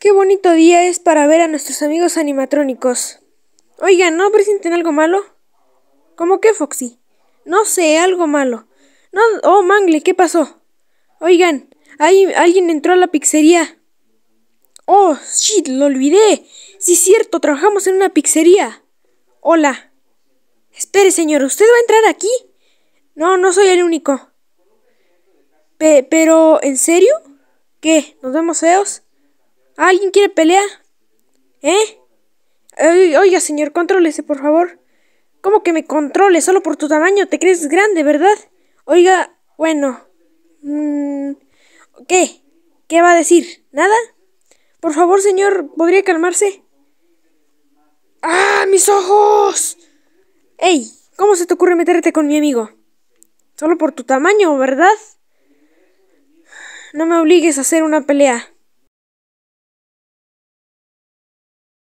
Qué bonito día es para ver a nuestros amigos animatrónicos. Oigan, ¿no presenten algo malo? ¿Cómo qué, Foxy? No sé, algo malo. No, oh, Mangle, ¿qué pasó? Oigan, alguien entró a la pizzería. Oh, shit, lo olvidé. Sí, cierto, trabajamos en una pizzería. Hola. Espere, señor, ¿usted va a entrar aquí? No, no soy el único. pero, ¿en serio? ¿Qué? ¿Nos vemos feos? ¿Alguien quiere pelear? ¿Eh? Oiga, señor, contrólese, por favor. ¿Cómo que me controle? Solo por tu tamaño te crees grande, ¿verdad? Oiga, bueno. Mm, ¿Qué? ¿Qué va a decir? ¿Nada? Por favor, señor, ¿podría calmarse? ¡Ah, mis ojos! ¡Ey! ¿Cómo se te ocurre meterte con mi amigo? Solo por tu tamaño, ¿verdad? No me obligues a hacer una pelea.